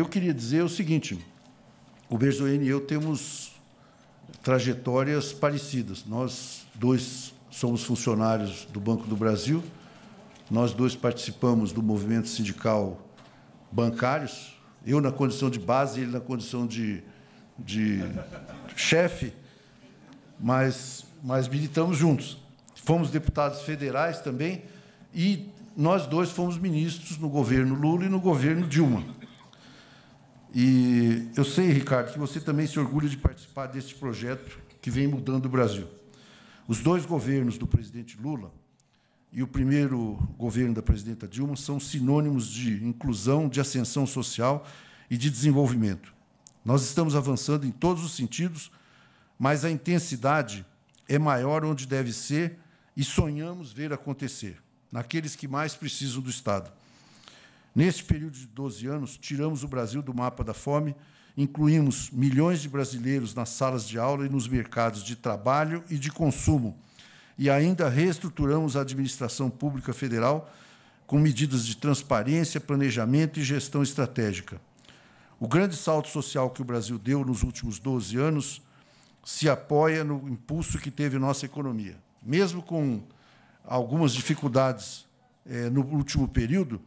eu queria dizer o seguinte: o Berzoene e eu temos trajetórias parecidas. Nós dois somos funcionários do Banco do Brasil, nós dois participamos do movimento sindical bancários, eu na condição de base, ele na condição de, de chefe, mas, mas militamos juntos. Fomos deputados federais também e nós dois fomos ministros no governo Lula e no governo Dilma. E eu sei, Ricardo, que você também se orgulha de participar deste projeto que vem mudando o Brasil. Os dois governos do presidente Lula e o primeiro governo da presidenta Dilma são sinônimos de inclusão, de ascensão social e de desenvolvimento. Nós estamos avançando em todos os sentidos, mas a intensidade é maior onde deve ser e sonhamos ver acontecer naqueles que mais precisam do Estado. Nesse período de 12 anos, tiramos o Brasil do mapa da fome, incluímos milhões de brasileiros nas salas de aula e nos mercados de trabalho e de consumo, e ainda reestruturamos a administração pública federal com medidas de transparência, planejamento e gestão estratégica. O grande salto social que o Brasil deu nos últimos 12 anos se apoia no impulso que teve nossa economia. Mesmo com algumas dificuldades eh, no último período,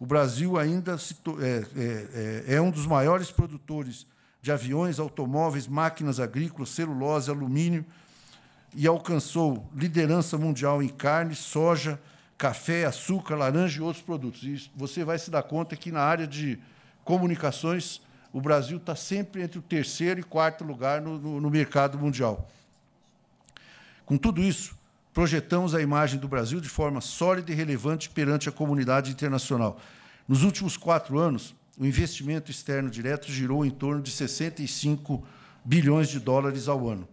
o Brasil ainda se, é, é, é, é um dos maiores produtores de aviões, automóveis, máquinas agrícolas, celulose, alumínio e alcançou liderança mundial em carne, soja, café, açúcar, laranja e outros produtos. E você vai se dar conta que na área de comunicações o Brasil está sempre entre o terceiro e quarto lugar no, no, no mercado mundial. Com tudo isso, projetamos a imagem do Brasil de forma sólida e relevante perante a comunidade internacional. Nos últimos quatro anos, o investimento externo direto girou em torno de 65 bilhões de dólares ao ano.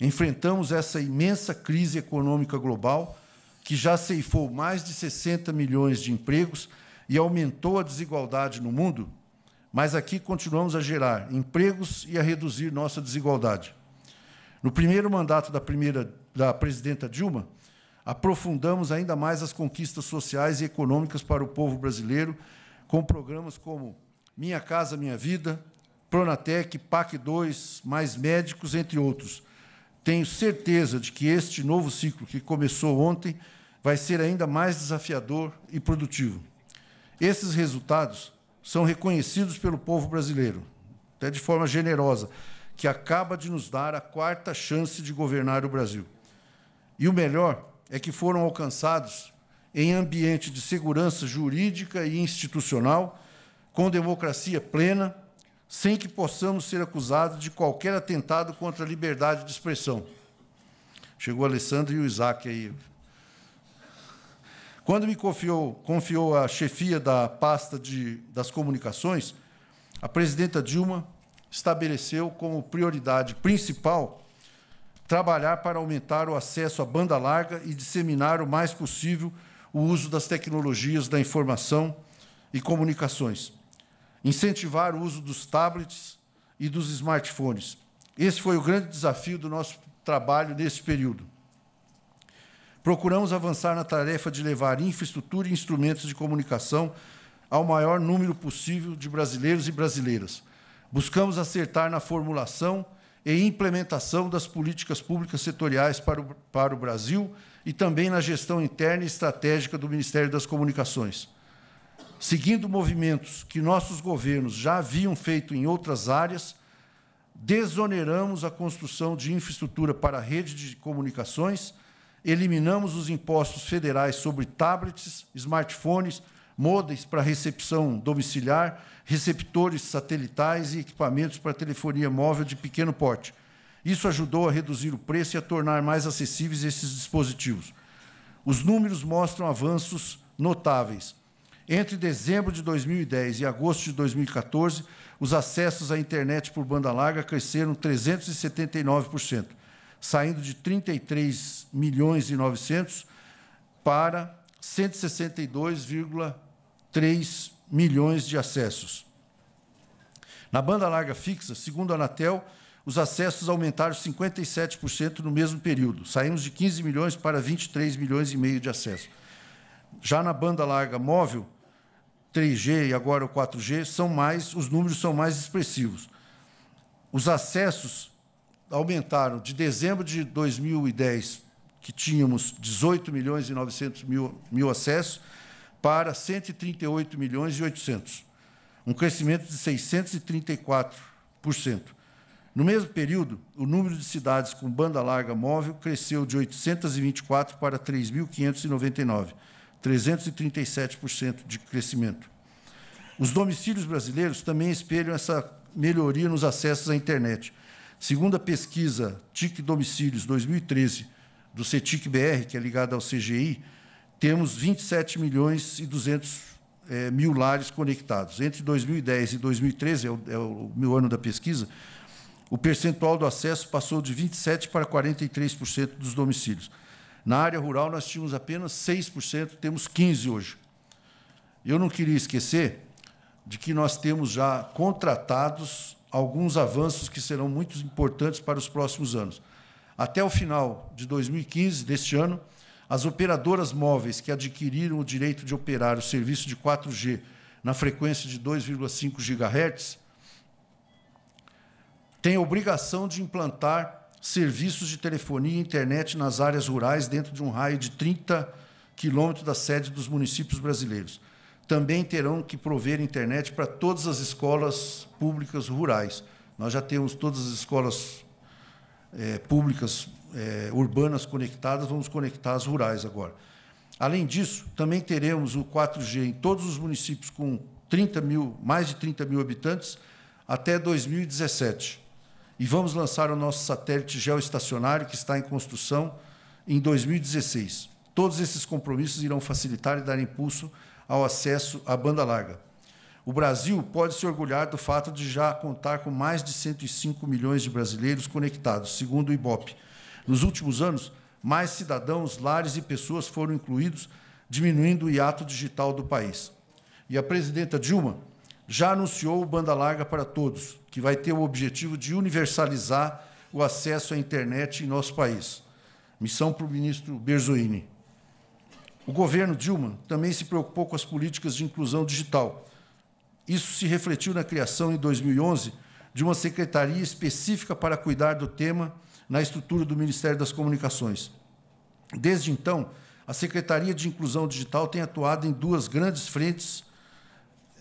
Enfrentamos essa imensa crise econômica global, que já ceifou mais de 60 milhões de empregos e aumentou a desigualdade no mundo, mas aqui continuamos a gerar empregos e a reduzir nossa desigualdade. No primeiro mandato da primeira da presidenta Dilma, aprofundamos ainda mais as conquistas sociais e econômicas para o povo brasileiro, com programas como Minha Casa Minha Vida, Pronatec, PAC 2, Mais Médicos, entre outros. Tenho certeza de que este novo ciclo, que começou ontem, vai ser ainda mais desafiador e produtivo. Esses resultados são reconhecidos pelo povo brasileiro, até de forma generosa, que acaba de nos dar a quarta chance de governar o Brasil. E o melhor é que foram alcançados em ambiente de segurança jurídica e institucional, com democracia plena, sem que possamos ser acusados de qualquer atentado contra a liberdade de expressão. Chegou Alessandro e o Isaac aí. Quando me confiou, confiou a chefia da pasta de, das comunicações, a presidenta Dilma estabeleceu como prioridade principal trabalhar para aumentar o acesso à banda larga e disseminar o mais possível o uso das tecnologias da informação e comunicações, incentivar o uso dos tablets e dos smartphones. Esse foi o grande desafio do nosso trabalho nesse período. Procuramos avançar na tarefa de levar infraestrutura e instrumentos de comunicação ao maior número possível de brasileiros e brasileiras. Buscamos acertar na formulação e implementação das políticas públicas setoriais para o, para o Brasil e também na gestão interna e estratégica do Ministério das Comunicações. Seguindo movimentos que nossos governos já haviam feito em outras áreas, desoneramos a construção de infraestrutura para a rede de comunicações, eliminamos os impostos federais sobre tablets, smartphones, modems para recepção domiciliar, receptores satelitais e equipamentos para telefonia móvel de pequeno porte. Isso ajudou a reduzir o preço e a tornar mais acessíveis esses dispositivos. Os números mostram avanços notáveis. Entre dezembro de 2010 e agosto de 2014, os acessos à internet por banda larga cresceram 379%, saindo de 33 milhões e 900 para 162, 3 milhões de acessos. Na banda larga fixa, segundo a Anatel, os acessos aumentaram 57% no mesmo período. Saímos de 15 milhões para 23 milhões e meio de acessos. Já na banda larga móvel, 3G e agora o 4G, são mais, os números são mais expressivos. Os acessos aumentaram de dezembro de 2010, que tínhamos 18 milhões e 900 mil, mil acessos, para 138 milhões e 800, um crescimento de 634%. No mesmo período, o número de cidades com banda larga móvel cresceu de 824 para 3.599, 337% de crescimento. Os domicílios brasileiros também espelham essa melhoria nos acessos à internet. Segundo a pesquisa TIC Domicílios 2013 do CETIC BR, que é ligada ao CGI, temos 27 milhões e 200 é, eh, mil lares conectados. Entre 2010 e 2013, é o, é o meu ano da pesquisa, o percentual do acesso passou de 27% para 43% dos domicílios. Na área rural, nós tínhamos apenas 6%, temos 15% hoje. Eu não queria esquecer de que nós temos já contratados alguns avanços que serão muito importantes para os próximos anos. Até o final de 2015, deste ano, as operadoras móveis que adquiriram o direito de operar o serviço de 4G na frequência de 2,5 GHz têm obrigação de implantar serviços de telefonia e internet nas áreas rurais dentro de um raio de 30 quilômetros da sede dos municípios brasileiros. Também terão que prover internet para todas as escolas públicas rurais. Nós já temos todas as escolas é, públicas é, urbanas conectadas, vamos conectar as rurais agora. Além disso, também teremos o 4G em todos os municípios com 30 mil, mais de 30 mil habitantes até 2017. E vamos lançar o nosso satélite geoestacionário, que está em construção, em 2016. Todos esses compromissos irão facilitar e dar impulso ao acesso à banda larga. O Brasil pode se orgulhar do fato de já contar com mais de 105 milhões de brasileiros conectados, segundo o IBOP. Nos últimos anos, mais cidadãos, lares e pessoas foram incluídos, diminuindo o hiato digital do país. E a presidenta Dilma já anunciou o Banda Larga para Todos, que vai ter o objetivo de universalizar o acesso à internet em nosso país. Missão para o ministro Berzoini. O governo Dilma também se preocupou com as políticas de inclusão digital, isso se refletiu na criação, em 2011, de uma secretaria específica para cuidar do tema na estrutura do Ministério das Comunicações. Desde então, a Secretaria de Inclusão Digital tem atuado em duas grandes frentes: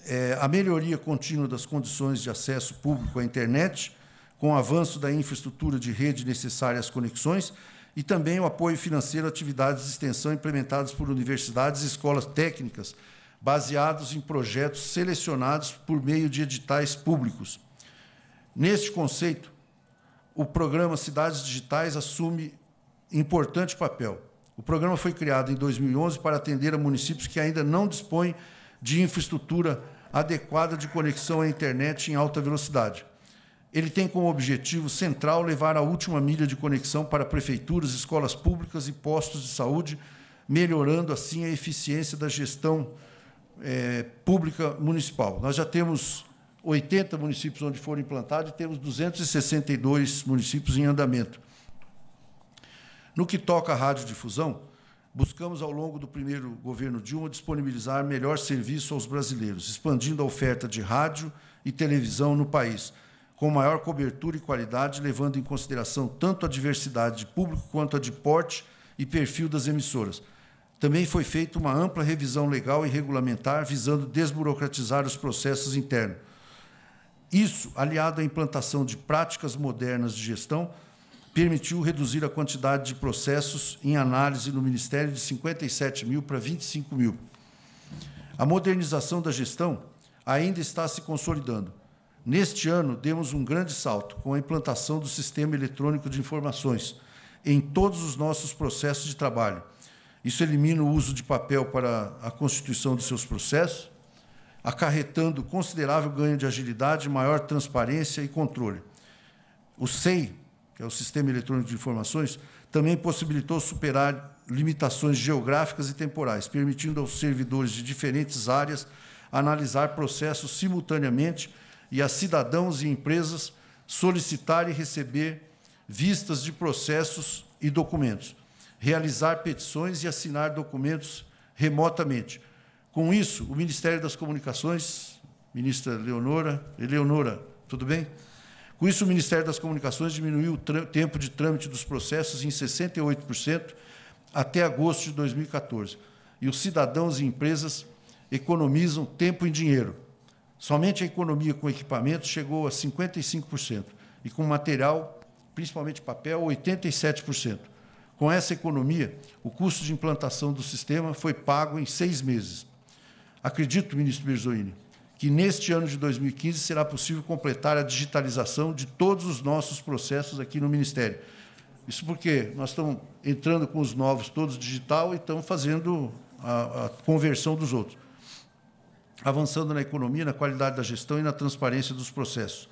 é, a melhoria contínua das condições de acesso público à internet, com o avanço da infraestrutura de rede necessária às conexões, e também o apoio financeiro a atividades de extensão implementadas por universidades e escolas técnicas baseados em projetos selecionados por meio de editais públicos. Neste conceito, o programa Cidades Digitais assume importante papel. O programa foi criado em 2011 para atender a municípios que ainda não dispõem de infraestrutura adequada de conexão à internet em alta velocidade. Ele tem como objetivo central levar a última milha de conexão para prefeituras, escolas públicas e postos de saúde, melhorando assim a eficiência da gestão é, pública municipal. Nós já temos 80 municípios onde foram implantados e temos 262 municípios em andamento. No que toca à radiodifusão, buscamos, ao longo do primeiro governo Dilma, disponibilizar melhor serviço aos brasileiros, expandindo a oferta de rádio e televisão no país, com maior cobertura e qualidade, levando em consideração tanto a diversidade de público quanto a de porte e perfil das emissoras também foi feita uma ampla revisão legal e regulamentar visando desburocratizar os processos internos. Isso, aliado à implantação de práticas modernas de gestão, permitiu reduzir a quantidade de processos em análise no Ministério de 57 mil para 25 mil. A modernização da gestão ainda está se consolidando. Neste ano, demos um grande salto com a implantação do Sistema Eletrônico de Informações em todos os nossos processos de trabalho isso elimina o uso de papel para a constituição de seus processos, acarretando considerável ganho de agilidade, maior transparência e controle. O SEI, que é o Sistema Eletrônico de Informações, também possibilitou superar limitações geográficas e temporais, permitindo aos servidores de diferentes áreas analisar processos simultaneamente e a cidadãos e empresas solicitar e receber vistas de processos e documentos realizar petições e assinar documentos remotamente. Com isso, o Ministério das Comunicações, ministra Leonora, Eleonora, tudo bem? Com isso, o Ministério das Comunicações diminuiu o tempo de trâmite dos processos em 68% até agosto de 2014. E os cidadãos e empresas economizam tempo e dinheiro. Somente a economia com equipamentos chegou a 55% e com material, principalmente papel, 87%. Com essa economia, o custo de implantação do sistema foi pago em seis meses. Acredito, ministro Birzoini, que neste ano de 2015 será possível completar a digitalização de todos os nossos processos aqui no Ministério. Isso porque nós estamos entrando com os novos todos digital e estamos fazendo a, a conversão dos outros. Avançando na economia, na qualidade da gestão e na transparência dos processos.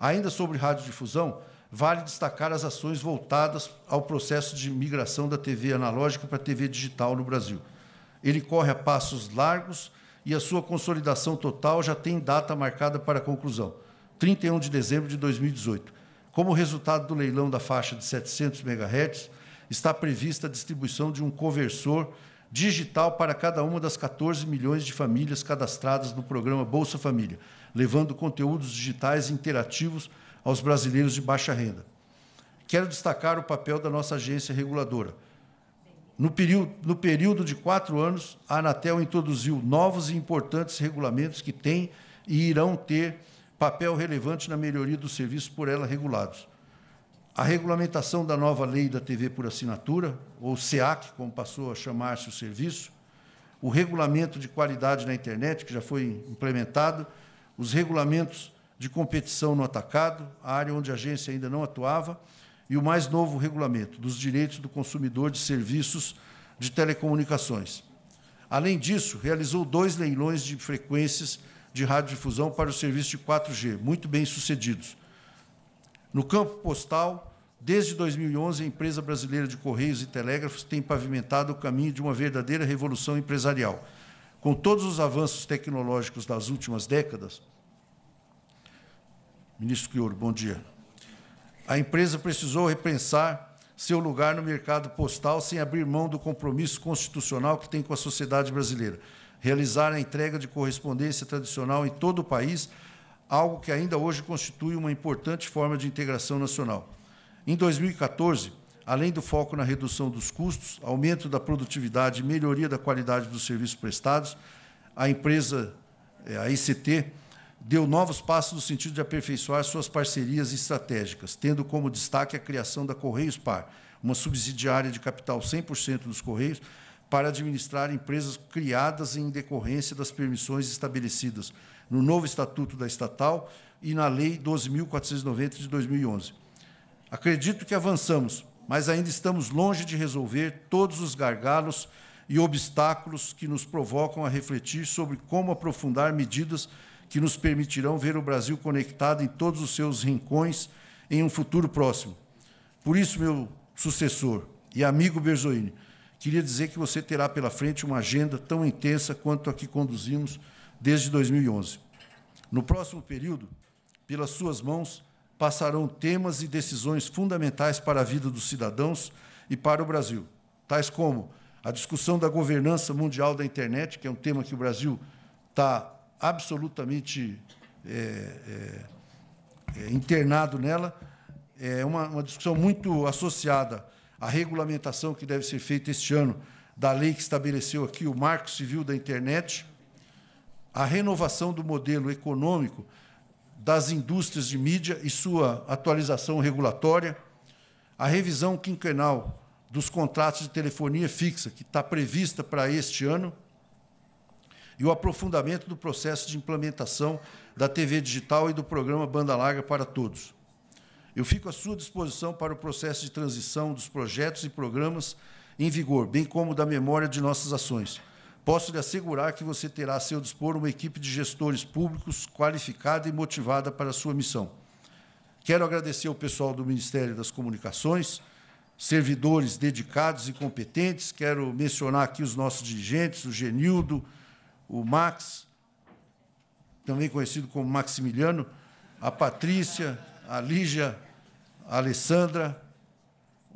Ainda sobre radiodifusão, vale destacar as ações voltadas ao processo de migração da TV analógica para a TV digital no Brasil. Ele corre a passos largos e a sua consolidação total já tem data marcada para conclusão, 31 de dezembro de 2018. Como resultado do leilão da faixa de 700 MHz, está prevista a distribuição de um conversor digital para cada uma das 14 milhões de famílias cadastradas no programa Bolsa Família, levando conteúdos digitais interativos aos brasileiros de baixa renda. Quero destacar o papel da nossa agência reguladora. No período, no período de quatro anos, a Anatel introduziu novos e importantes regulamentos que têm e irão ter papel relevante na melhoria dos serviços por ela regulados. A regulamentação da nova lei da TV por assinatura, ou SEAC, como passou a chamar-se o serviço, o regulamento de qualidade na internet, que já foi implementado, os regulamentos de competição no atacado, a área onde a agência ainda não atuava, e o mais novo regulamento dos direitos do consumidor de serviços de telecomunicações. Além disso, realizou dois leilões de frequências de radiodifusão para o serviço de 4G, muito bem sucedidos. No campo postal, desde 2011, a empresa brasileira de Correios e Telégrafos tem pavimentado o caminho de uma verdadeira revolução empresarial. Com todos os avanços tecnológicos das últimas décadas, Ministro Kiouro, bom dia. A empresa precisou repensar seu lugar no mercado postal sem abrir mão do compromisso constitucional que tem com a sociedade brasileira. Realizar a entrega de correspondência tradicional em todo o país, algo que ainda hoje constitui uma importante forma de integração nacional. Em 2014, além do foco na redução dos custos, aumento da produtividade e melhoria da qualidade dos serviços prestados, a empresa, eh, a ICT, deu novos passos no sentido de aperfeiçoar suas parcerias estratégicas, tendo como destaque a criação da Correios Par, uma subsidiária de capital 100% dos Correios, para administrar empresas criadas em decorrência das permissões estabelecidas no novo Estatuto da Estatal e na Lei 12.490 de 2011. Acredito que avançamos, mas ainda estamos longe de resolver todos os gargalos e obstáculos que nos provocam a refletir sobre como aprofundar medidas que nos permitirão ver o Brasil conectado em todos os seus rincões em um futuro próximo. Por isso, meu sucessor e amigo Berzoini, queria dizer que você terá pela frente uma agenda tão intensa quanto a que conduzimos desde 2011. No próximo período, pelas suas mãos, passarão temas e decisões fundamentais para a vida dos cidadãos e para o Brasil, tais como a discussão da governança mundial da internet, que é um tema que o Brasil está absolutamente é, é, é, internado nela, é uma, uma discussão muito associada à regulamentação que deve ser feita este ano da lei que estabeleceu aqui o Marco Civil da Internet, a renovação do modelo econômico das indústrias de mídia e sua atualização regulatória, a revisão quinquenal dos contratos de telefonia fixa, que está prevista para este ano, e o aprofundamento do processo de implementação da TV digital e do programa Banda Larga para Todos. Eu fico à sua disposição para o processo de transição dos projetos e programas em vigor, bem como da memória de nossas ações. Posso lhe assegurar que você terá a seu dispor uma equipe de gestores públicos qualificada e motivada para a sua missão. Quero agradecer ao pessoal do Ministério das Comunicações, servidores dedicados e competentes. Quero mencionar aqui os nossos dirigentes, o Genildo, o Max, também conhecido como Maximiliano, a Patrícia, a Lígia, a Alessandra,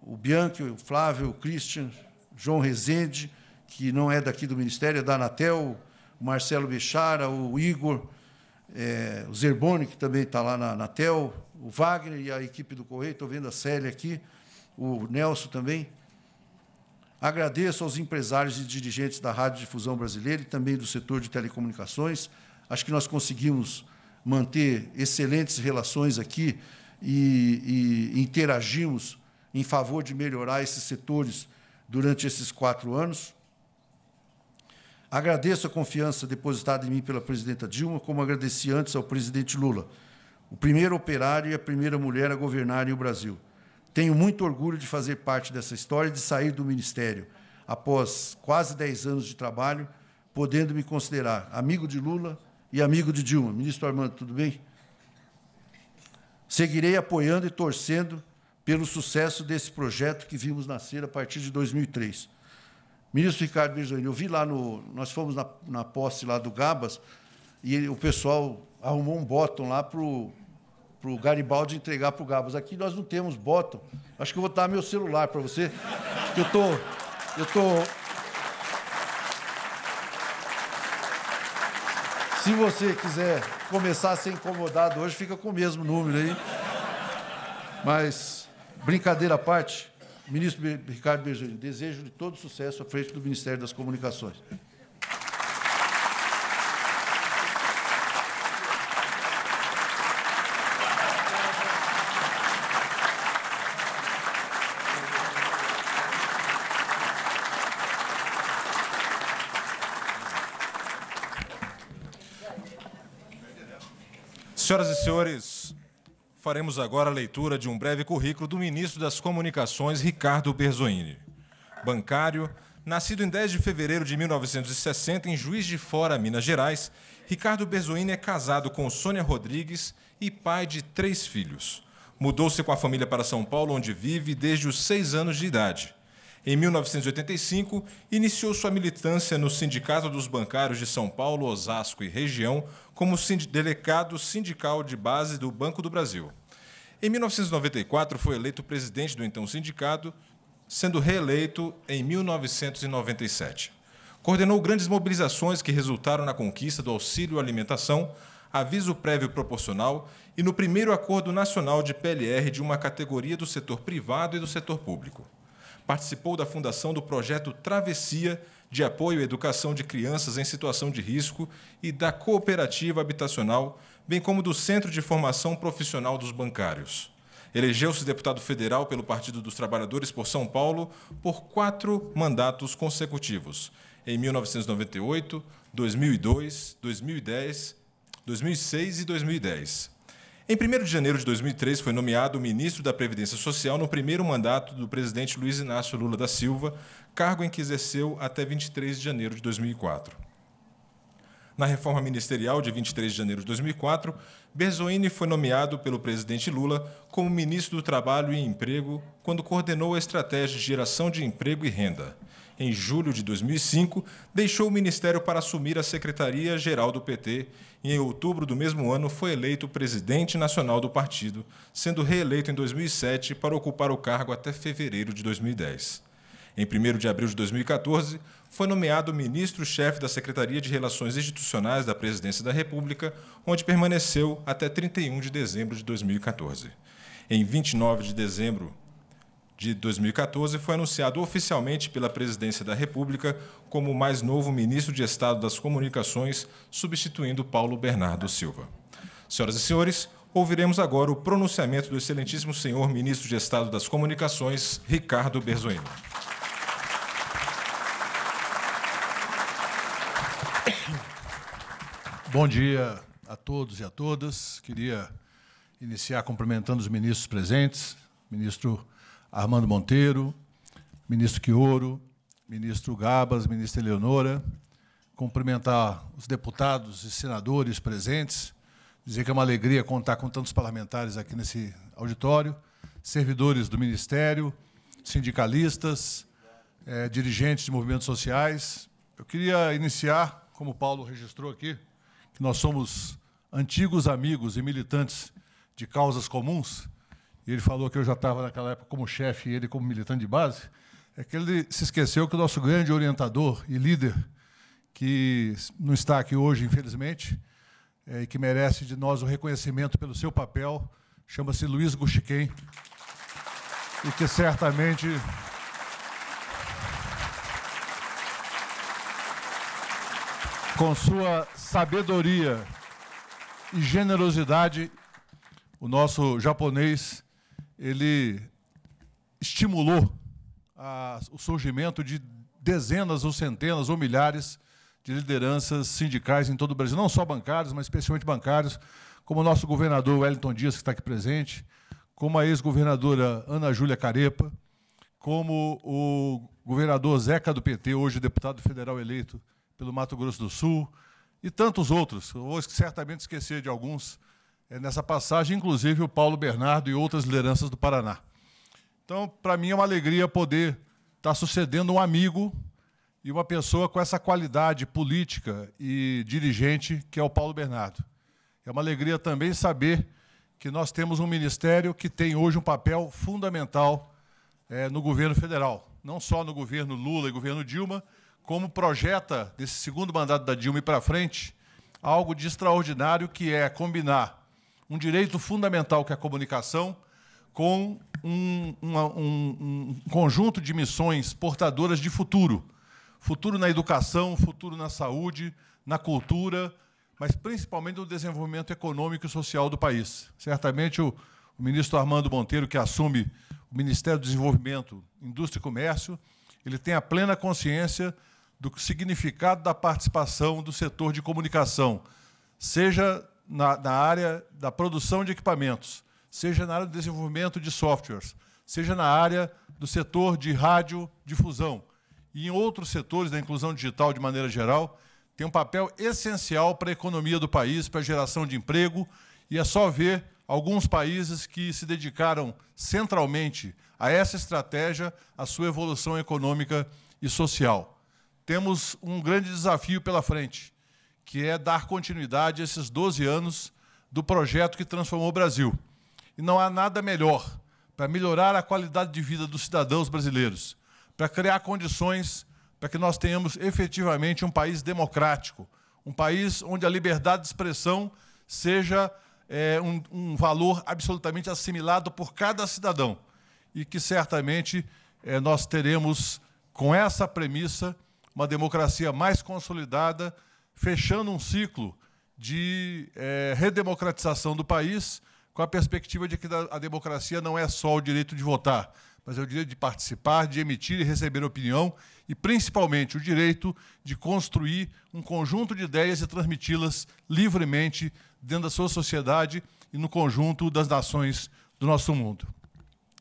o Bianchi, o Flávio, o Christian, João Rezende, que não é daqui do Ministério, é da Anatel, o Marcelo Bechara, o Igor, é, o Zerboni, que também está lá na Anatel, o Wagner e a equipe do Correio, estou vendo a Célia aqui, o Nelson também. Agradeço aos empresários e dirigentes da rádio difusão Brasileira e também do setor de telecomunicações. Acho que nós conseguimos manter excelentes relações aqui e, e interagimos em favor de melhorar esses setores durante esses quatro anos. Agradeço a confiança depositada em mim pela presidenta Dilma, como agradeci antes ao presidente Lula, o primeiro operário e a primeira mulher a em o Brasil. Tenho muito orgulho de fazer parte dessa história e de sair do Ministério, após quase 10 anos de trabalho, podendo me considerar amigo de Lula e amigo de Dilma. Ministro Armando, tudo bem? Seguirei apoiando e torcendo pelo sucesso desse projeto que vimos nascer a partir de 2003. Ministro Ricardo Birzoni, eu vi lá no. Nós fomos na, na posse lá do Gabas e o pessoal arrumou um botão lá para o para o Garibaldi entregar para o Gabas. Aqui nós não temos bottom. Acho que eu vou dar meu celular para você, eu tô, eu tô. Se você quiser começar a ser incomodado hoje, fica com o mesmo número aí. Mas brincadeira à parte, ministro Ricardo Bergerini, desejo de todo sucesso à frente do Ministério das Comunicações. Senhoras e senhores, faremos agora a leitura de um breve currículo do ministro das Comunicações, Ricardo Berzoini. Bancário, nascido em 10 de fevereiro de 1960 em Juiz de Fora, Minas Gerais, Ricardo Berzoini é casado com Sônia Rodrigues e pai de três filhos. Mudou-se com a família para São Paulo, onde vive desde os seis anos de idade. Em 1985, iniciou sua militância no Sindicato dos Bancários de São Paulo, Osasco e Região, como delegado sindical de base do Banco do Brasil. Em 1994, foi eleito presidente do então sindicato, sendo reeleito em 1997. Coordenou grandes mobilizações que resultaram na conquista do auxílio alimentação, aviso prévio proporcional e no primeiro acordo nacional de PLR de uma categoria do setor privado e do setor público participou da fundação do projeto Travessia de apoio à educação de crianças em situação de risco e da cooperativa habitacional, bem como do Centro de Formação Profissional dos Bancários. Elegeu-se deputado federal pelo Partido dos Trabalhadores por São Paulo por quatro mandatos consecutivos, em 1998, 2002, 2010, 2006 e 2010. Em 1 de janeiro de 2003, foi nomeado ministro da Previdência Social no primeiro mandato do presidente Luiz Inácio Lula da Silva, cargo em que exerceu até 23 de janeiro de 2004. Na reforma ministerial de 23 de janeiro de 2004, Berzoini foi nomeado pelo presidente Lula como ministro do Trabalho e Emprego, quando coordenou a estratégia de geração de emprego e renda em julho de 2005, deixou o ministério para assumir a Secretaria-Geral do PT e, em outubro do mesmo ano, foi eleito presidente nacional do partido, sendo reeleito em 2007 para ocupar o cargo até fevereiro de 2010. Em 1 de abril de 2014, foi nomeado ministro-chefe da Secretaria de Relações Institucionais da Presidência da República, onde permaneceu até 31 de dezembro de 2014. Em 29 de dezembro de 2014, foi anunciado oficialmente pela Presidência da República como o mais novo ministro de Estado das Comunicações, substituindo Paulo Bernardo Silva. Senhoras e senhores, ouviremos agora o pronunciamento do excelentíssimo senhor ministro de Estado das Comunicações, Ricardo Berzoino. Bom dia a todos e a todas. Queria iniciar cumprimentando os ministros presentes, ministro Armando Monteiro, ministro Quioro, ministro Gabas, ministra Eleonora, cumprimentar os deputados e senadores presentes, dizer que é uma alegria contar com tantos parlamentares aqui nesse auditório, servidores do Ministério, sindicalistas, eh, dirigentes de movimentos sociais. Eu queria iniciar, como o Paulo registrou aqui, que nós somos antigos amigos e militantes de causas comuns, e ele falou que eu já estava naquela época como chefe e ele como militante de base, é que ele se esqueceu que o nosso grande orientador e líder, que não está aqui hoje, infelizmente, é, e que merece de nós o reconhecimento pelo seu papel, chama-se Luiz Guxiquem, e que certamente com sua sabedoria e generosidade, o nosso japonês ele estimulou a, o surgimento de dezenas ou centenas ou milhares de lideranças sindicais em todo o Brasil, não só bancários, mas especialmente bancários, como o nosso governador Wellington Dias, que está aqui presente, como a ex-governadora Ana Júlia Carepa, como o governador Zeca do PT, hoje deputado federal eleito pelo Mato Grosso do Sul, e tantos outros. Eu vou certamente esquecer de alguns é, nessa passagem, inclusive o Paulo Bernardo e outras lideranças do Paraná. Então, para mim é uma alegria poder estar tá sucedendo um amigo e uma pessoa com essa qualidade política e dirigente que é o Paulo Bernardo. É uma alegria também saber que nós temos um ministério que tem hoje um papel fundamental é, no governo federal, não só no governo Lula e governo Dilma, como projeta desse segundo mandato da Dilma e para frente algo de extraordinário que é combinar um direito fundamental que é a comunicação, com um, uma, um, um conjunto de missões portadoras de futuro. Futuro na educação, futuro na saúde, na cultura, mas principalmente no desenvolvimento econômico e social do país. Certamente o, o ministro Armando Monteiro, que assume o Ministério do Desenvolvimento, Indústria e Comércio, ele tem a plena consciência do significado da participação do setor de comunicação, seja na, na área da produção de equipamentos, seja na área do desenvolvimento de softwares, seja na área do setor de rádio difusão e em outros setores da inclusão digital de maneira geral, tem um papel essencial para a economia do país, para a geração de emprego, e é só ver alguns países que se dedicaram centralmente a essa estratégia, a sua evolução econômica e social. Temos um grande desafio pela frente, que é dar continuidade a esses 12 anos do projeto que transformou o Brasil. E não há nada melhor para melhorar a qualidade de vida dos cidadãos brasileiros, para criar condições para que nós tenhamos efetivamente um país democrático, um país onde a liberdade de expressão seja é, um, um, valor absolutamente assimilado por cada cidadão. E que certamente é, nós teremos, com essa premissa, uma democracia mais consolidada fechando um ciclo de é, redemocratização do país, com a perspectiva de que a democracia não é só o direito de votar, mas é o direito de participar, de emitir e receber opinião e, principalmente, o direito de construir um conjunto de ideias e transmiti-las livremente dentro da sua sociedade e no conjunto das nações do nosso mundo.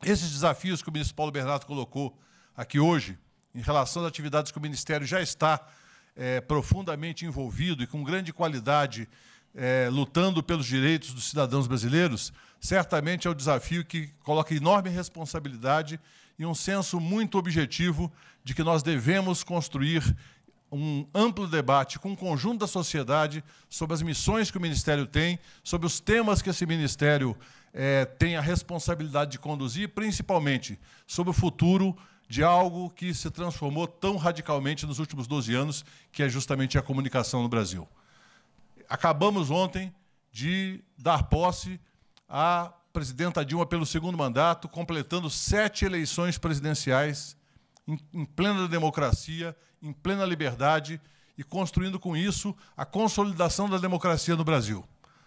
Esses desafios que o ministro Paulo Bernardo colocou aqui hoje, em relação às atividades que o Ministério já está é, profundamente envolvido e com grande qualidade é, lutando pelos direitos dos cidadãos brasileiros, certamente é um desafio que coloca enorme responsabilidade e um senso muito objetivo de que nós devemos construir um amplo debate com o conjunto da sociedade sobre as missões que o Ministério tem, sobre os temas que esse Ministério é, tem a responsabilidade de conduzir, principalmente sobre o futuro de algo que se transformou tão radicalmente nos últimos 12 anos, que é justamente a comunicação no Brasil. Acabamos ontem de dar posse à presidenta Dilma pelo segundo mandato, completando sete eleições presidenciais em, em plena democracia, em plena liberdade e construindo com isso a consolidação da democracia no Brasil.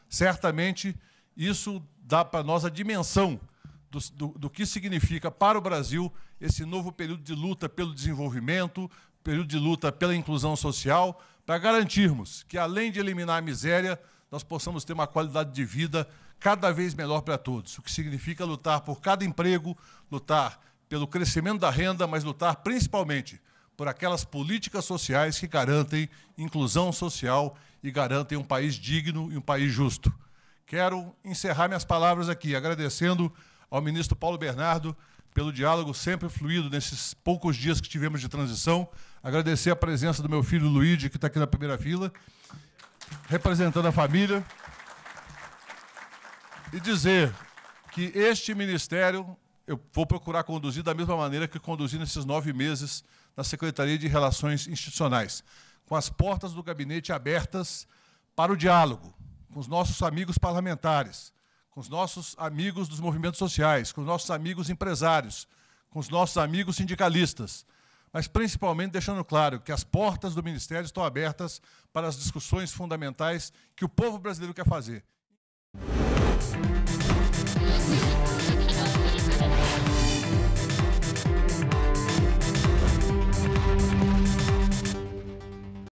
Certamente isso dá para nós a dimensão do, do, do que significa para o Brasil esse novo período de luta pelo desenvolvimento, período de luta pela inclusão social, para garantirmos que, além de eliminar a miséria, nós possamos ter uma qualidade de vida cada vez melhor para todos, o que significa lutar por cada emprego, lutar pelo crescimento da renda, mas lutar principalmente por aquelas políticas sociais que garantem inclusão social e garantem um país digno e um país justo. Quero encerrar minhas palavras aqui agradecendo ao ministro Paulo Bernardo pelo diálogo sempre fluido nesses poucos dias que tivemos de transição. Agradecer a presença do meu filho Luigi, que está aqui na primeira fila, representando a família. E dizer que este ministério eu vou procurar conduzir da mesma maneira que conduzi nesses nove meses na Secretaria de Relações Institucionais, com as portas do gabinete abertas para o diálogo com os nossos amigos parlamentares, com os nossos amigos dos movimentos sociais, com os nossos amigos empresários, com os nossos amigos sindicalistas, mas principalmente deixando claro que as portas do Ministério estão abertas para as discussões fundamentais que o povo brasileiro quer fazer.